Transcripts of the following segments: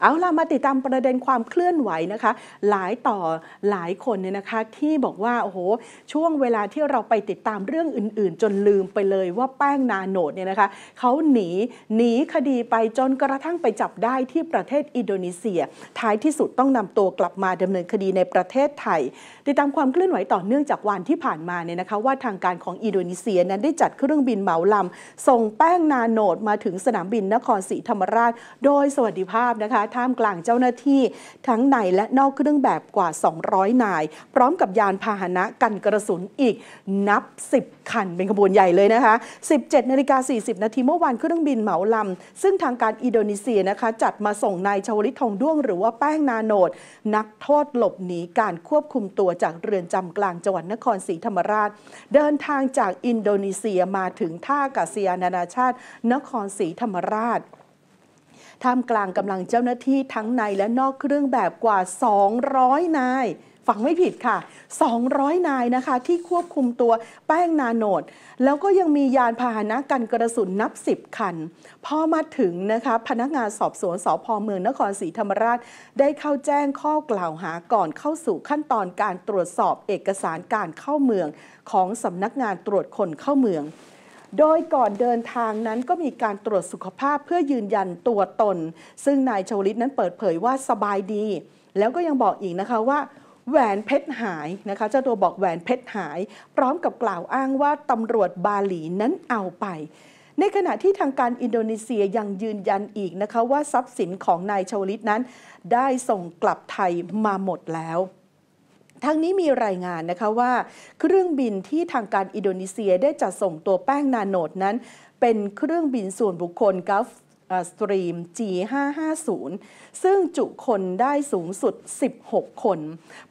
เอาล่ะมาติดตามประเด็นความเคลื่อนไหวนะคะ หลายต่อหลายคนเนี่ยนะคะ ที่บอกว่าโอ้โหช่วงเวลาที่เราไปติดตามเรื่องอื่นๆ จนลืมไปเลยว่าแป้งนาโนดเนี่ยนะคะเขาหนีหนีคดีไปจนกระทั่งไปจับได้ที่ประเทศอินโดนีเซีย ท้ายที่สุดต้องนำตัวกลับมาดำเนินคดีในประเทศไทย ติดตามความเคลื่อนไหวต่อเนื่องจากวันที่ผ่านมาเนี่ยนะคะ ว่าทางการของอินโดนีเซียนั้นได้จัดเครื่องบินเหมาลำส่งแป้งนาโนดมาถึงสนามบินนครศรีธรรมราช โดยสวัสดิภาพนะคะท่ามกลางเจ้าหน้าที่ทั้งในและนอกเครื่องแบบกว่า 200 นาย พร้อมกับยานพาหนะกันกระสุนอีกนับ 10 คันเป็นขบวนใหญ่เลยนะคะ 17นาฬิกา40 นาทีเมื่อวานเครื่องบินเหมาลำ ซึ่งทางการอินโดนีเซียนะคะ จัดมาส่งนายชาวลิตทองด้วงหรือว่าแป้งนาโนด นักโทษหลบหนีการควบคุมตัวจากเรือนจำกลางจังหวัดนครศรีธรรมราช เดินทางจากอินโดนีเซียมาถึงท่าอากาศยานนานาชาตินครศรีธรรมราชท่ามกลางกำลังเจ้าหน้าที่ทั้งในและนอกเครื่องแบบกว่า 200 นาย ฟังไม่ผิดค่ะ 200 นายนะคะที่ควบคุมตัวแป้งนาโนด แล้วก็ยังมียานพาหนะกันกระสุนนับ 10 คัน พอมาถึงนะคะพนักงานสอบสวนสพเมืองนครศรีธรรมราชได้เข้าแจ้งข้อกล่าวหาก่อนเข้าสู่ขั้นตอนการตรวจสอบเอกสารการเข้าเมืองของสำนักงานตรวจคนเข้าเมืองโดยก่อนเดินทางนั้นก็มีการตรวจสุขภาพเพื่อยืนยันตัวตน ซึ่งนายชวลิตนั้นเปิดเผยว่าสบายดี แล้วก็ยังบอกอีกนะคะว่า แหวนเพชรหายนะคะเจ้าตัวบอกแหวนเพชรหาย พร้อมกับกล่าวอ้างว่าตำรวจบาหลีนั้นเอาไป ในขณะที่ทางการอินโดนีเซียยังยืนยันอีกนะคะว่าทรัพย์สินของนายชวลิตนั้นได้ส่งกลับไทยมาหมดแล้วทั้งนี้มีรายงานนะคะว่า เครื่องบินที่ทางการอินโดนีเซียได้จัดส่งตัวแป้งนาโนดนั้น เป็นเครื่องบินส่วนบุคคลกัฟสตรีม G550 ซึ่งจุคนได้สูงสุด 16 คน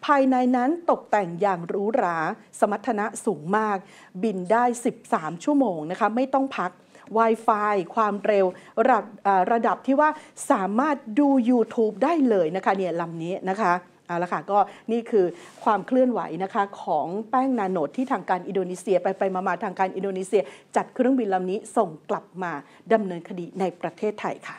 ภายในนั้นตกแต่งอย่างหรูหรา สมรรถนะสูงมาก บินได้ 13 ชั่วโมงนะคะไม่ต้องพัก Wi-Fi ความเร็วระระดับที่ว่าสามารถดู YouTube ได้เลยนะคะเนี่ยลำนี้นะคะเอาละค่ะก็นี่คือความเคลื่อนไหวนะคะของแป้งนาโนดที่ทางการอินโดนีเซียไปไปมาาทางการอินโดนีเซีย จัดเครื่องบินลำนี้ส่งกลับมาดำเนินคดีในประเทศไทยค่ะ